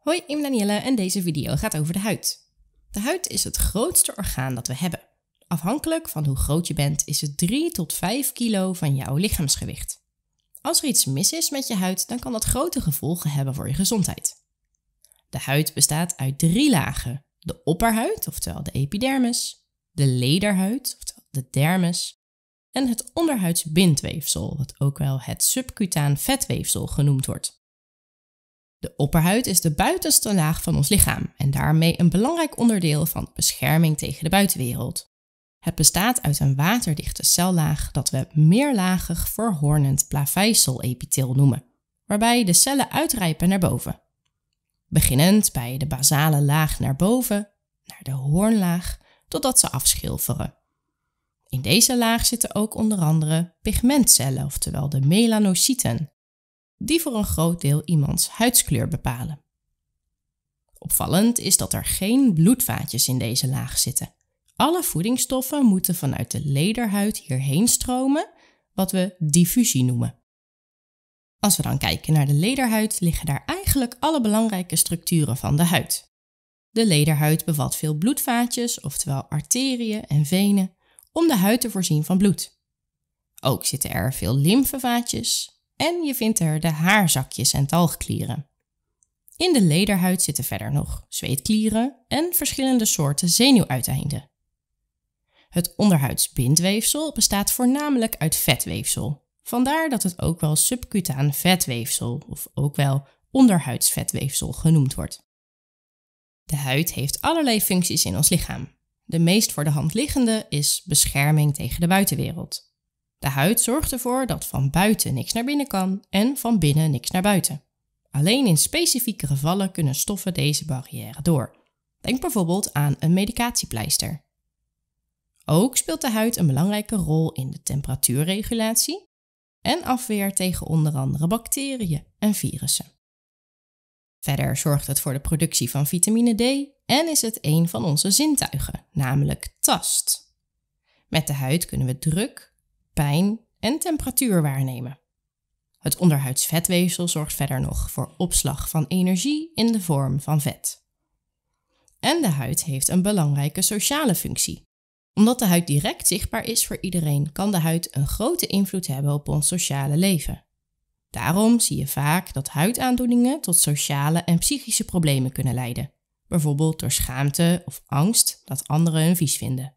Hoi, ik ben Danielle en deze video gaat over de huid. De huid is het grootste orgaan dat we hebben. Afhankelijk van hoe groot je bent is het 3 tot 5 kilo van jouw lichaamsgewicht. Als er iets mis is met je huid, dan kan dat grote gevolgen hebben voor je gezondheid. De huid bestaat uit drie lagen. De opperhuid, oftewel de epidermis, de lederhuid, oftewel de dermis, en het onderhuidsbindweefsel, wat ook wel het subcutaan vetweefsel genoemd wordt. De opperhuid is de buitenste laag van ons lichaam en daarmee een belangrijk onderdeel van bescherming tegen de buitenwereld. Het bestaat uit een waterdichte cellaag dat we meerlagig verhoornend plaveisel noemen, waarbij de cellen uitrijpen naar boven. Beginnend bij de basale laag naar boven, naar de hoornlaag, totdat ze afschilferen. In deze laag zitten ook onder andere pigmentcellen, oftewel de melanocyten, die voor een groot deel iemands huidskleur bepalen. Opvallend is dat er geen bloedvaatjes in deze laag zitten. Alle voedingsstoffen moeten vanuit de lederhuid hierheen stromen, wat we diffusie noemen. Als we dan kijken naar de lederhuid, liggen daar eigenlijk alle belangrijke structuren van de huid. De lederhuid bevat veel bloedvaatjes, oftewel arteriën en venen, om de huid te voorzien van bloed. Ook zitten er veel lymfevaatjes, en je vindt er de haarzakjes en talgklieren. In de lederhuid zitten verder nog zweetklieren en verschillende soorten zenuwuiteinden. Het onderhuidsbindweefsel bestaat voornamelijk uit vetweefsel. Vandaar dat het ook wel subcutaan vetweefsel of ook wel onderhuidsvetweefsel genoemd wordt. De huid heeft allerlei functies in ons lichaam. De meest voor de hand liggende is bescherming tegen de buitenwereld. De huid zorgt ervoor dat van buiten niks naar binnen kan en van binnen niks naar buiten. Alleen in specifieke gevallen kunnen stoffen deze barrière door. Denk bijvoorbeeld aan een medicatiepleister. Ook speelt de huid een belangrijke rol in de temperatuurregulatie en afweer tegen onder andere bacteriën en virussen. Verder zorgt het voor de productie van vitamine D en is het een van onze zintuigen, namelijk tast. Met de huid kunnen we druk, pijn en temperatuur waarnemen. Het onderhuidsvetweefsel zorgt verder nog voor opslag van energie in de vorm van vet. En de huid heeft een belangrijke sociale functie. Omdat de huid direct zichtbaar is voor iedereen, kan de huid een grote invloed hebben op ons sociale leven. Daarom zie je vaak dat huidaandoeningen tot sociale en psychische problemen kunnen leiden, bijvoorbeeld door schaamte of angst dat anderen hun vies vinden.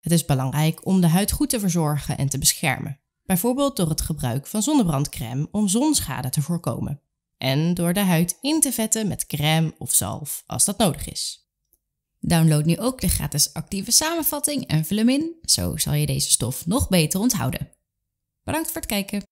Het is belangrijk om de huid goed te verzorgen en te beschermen, bijvoorbeeld door het gebruik van zonnebrandcrème om zonschade te voorkomen en door de huid in te vetten met crème of zalf als dat nodig is. Download nu ook de gratis actieve samenvatting en vul hem in, zo zal je deze stof nog beter onthouden. Bedankt voor het kijken.